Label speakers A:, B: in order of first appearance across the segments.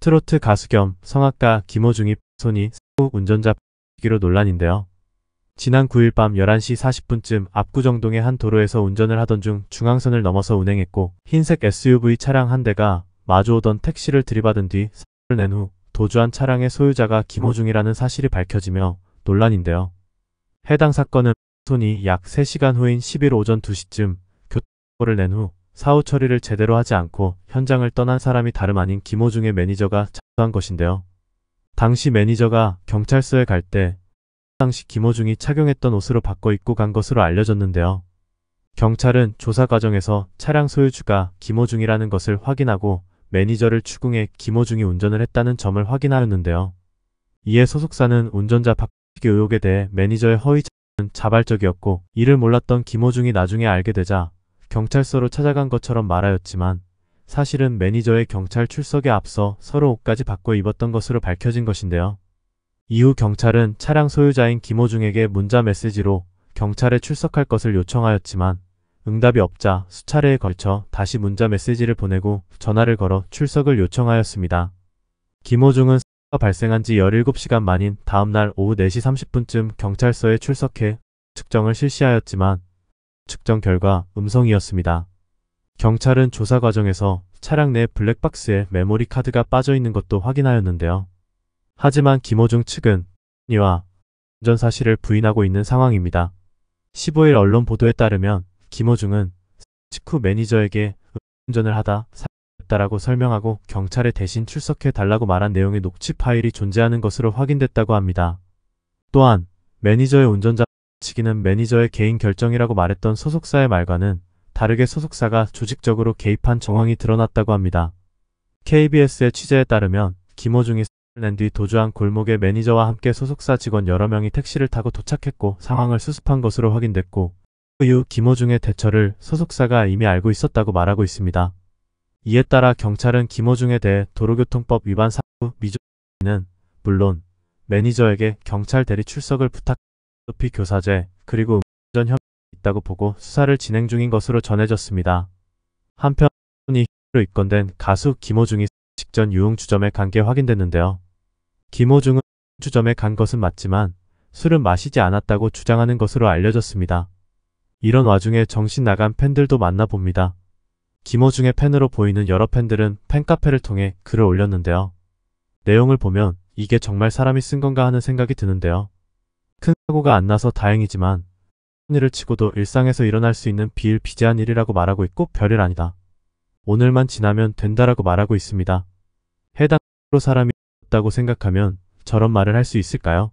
A: 트로트 가수 겸 성악가 김호중이 손이 후 운전자 기로 논란인데요. 지난 9일 밤 11시 40분쯤 압구정동의 한 도로에서 운전을 하던 중 중앙선을 넘어서 운행했고 흰색 SUV 차량 한 대가 마주오던 택시를 들이받은 뒤 사고를 낸 후 도주한 차량의 소유자가 김호중이라는 사실이 밝혀지며 논란인데요. 해당 사건은 손이 약 3시간 후인 10일 오전 2시쯤 교통사고를 낸후 사후 처리를 제대로 하지 않고 현장을 떠난 사람이 다름 아닌 김호중의 매니저가 작도한 것인데요. 당시 매니저가 경찰서에 갈 때 당시 김호중이 착용했던 옷으로 바꿔 입고 간 것으로 알려졌는데요. 경찰은 조사 과정에서 차량 소유주가 김호중이라는 것을 확인하고 매니저를 추궁해 김호중이 운전을 했다는 점을 확인하였는데요. 이에 소속사는 운전자 박기 의혹에 대해 매니저의 허위 자은 자발적이었고 이를 몰랐던 김호중이 나중에 알게 되자 경찰서로 찾아간 것처럼 말하였지만 사실은 매니저의 경찰 출석에 앞서 서로 옷까지 바꿔 입었던 것으로 밝혀진 것인데요. 이후 경찰은 차량 소유자인 김호중에게 문자 메시지로 경찰에 출석할 것을 요청하였지만 응답이 없자 수차례에 걸쳐 다시 문자 메시지를 보내고 전화를 걸어 출석을 요청하였습니다. 김호중은 사고가 발생한 지 17시간 만인 다음날 오후 4시 30분쯤 경찰서에 출석해 측정을 실시하였지만 측정 결과 음성이었습니다. 경찰은 조사 과정에서 차량 내 블랙박스에 메모리 카드가 빠져있는 것도 확인하였는데요. 하지만 김호중 측은 이와 운전 사실을 부인하고 있는 상황입니다. 15일 언론 보도에 따르면 김호중은 직후 매니저에게 운전을 하다 살했다라고 설명하고 경찰에 대신 출석해 달라고 말한 내용의 녹취 파일이 존재하는 것으로 확인됐다고 합니다. 또한 매니저의 운전자 지키는 매니저의 개인 결정이라고 말했던 소속사의 말과는 다르게 소속사가 조직적으로 개입한 정황이 드러났다고 합니다. KBS의 취재에 따르면 김호중이 낸뒤 도주한 골목의 매니저와 함께 소속사 직원 여러 명이 택시를 타고 도착했고 상황을 수습한 것으로 확인됐고 그 이후 김호중의 대처를 소속사가 이미 알고 있었다고 말하고 있습니다. 이에 따라 경찰은 김호중에 대해 도로교통법 위반 사고 미조는 물론 매니저에게 경찰 대리 출석을 부탁 높이 교사제 그리고 음전 혐의 있다고 보고 수사를 진행 중인 것으로 전해졌습니다. 한편 이로 입건된 가수 김호중이 직전 유흥 주점에 간 게 확인됐는데요. 김호중은 주점에 간 것은 맞지만 술은 마시지 않았다고 주장하는 것으로 알려졌습니다. 이런 와중에 정신 나간 팬들도 만나봅니다. 김호중의 팬으로 보이는 여러 팬들은 팬카페를 통해 글을 올렸는데요. 내용을 보면 이게 정말 사람이 쓴 건가 하는 생각이 드는데요. 큰 사고가 안 나서 다행이지만 큰 일을 치고도 일상에서 일어날 수 있는 비일비재한 일이라고 말하고 있고 별일 아니다. 오늘만 지나면 된다라고 말하고 있습니다. 해당으로 사람이 없다고 생각하면 저런 말을 할 수 있을까요?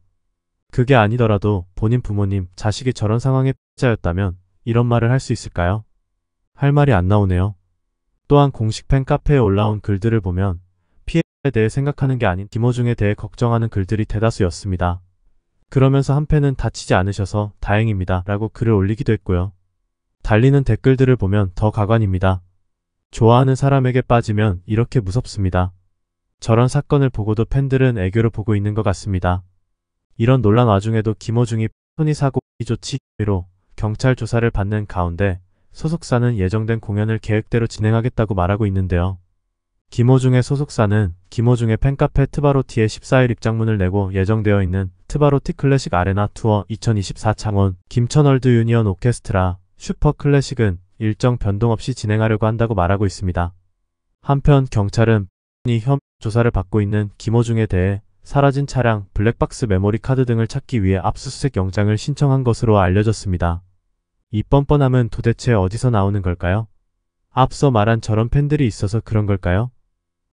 A: 그게 아니더라도 본인 부모님, 자식이 저런 상황에 피자였다면 이런 말을 할 수 있을까요? 할 말이 안 나오네요. 또한 공식 팬카페에 올라온 글들을 보면 피해에 대해 생각하는 게 아닌 디모중에 대해 걱정하는 글들이 대다수였습니다. 그러면서 한패는 다치지 않으셔서 다행입니다. 라고 글을 올리기도 했고요. 달리는 댓글들을 보면 더 가관입니다. 좋아하는 사람에게 빠지면 이렇게 무섭습니다. 저런 사건을 보고도 팬들은 애교를 보고 있는 것 같습니다. 이런 논란 와중에도 김호중이 손이 사고 이조치 로 경찰 조사를 받는 가운데 소속사는 예정된 공연을 계획대로 진행하겠다고 말하고 있는데요. 김호중의 소속사는 김호중의 팬카페 트바로티에 14일 입장문을 내고 예정되어 있는 트바로티 클래식 아레나 투어 2024 창원 김천월드 유니언 오케스트라 슈퍼 클래식은 일정 변동 없이 진행하려고 한다고 말하고 있습니다. 한편 경찰은 이 혐 조사를 받고 있는 김호중에 대해 사라진 차량, 블랙박스 메모리 카드 등을 찾기 위해 압수수색 영장을 신청한 것으로 알려졌습니다. 이 뻔뻔함은 도대체 어디서 나오는 걸까요? 앞서 말한 저런 팬들이 있어서 그런 걸까요?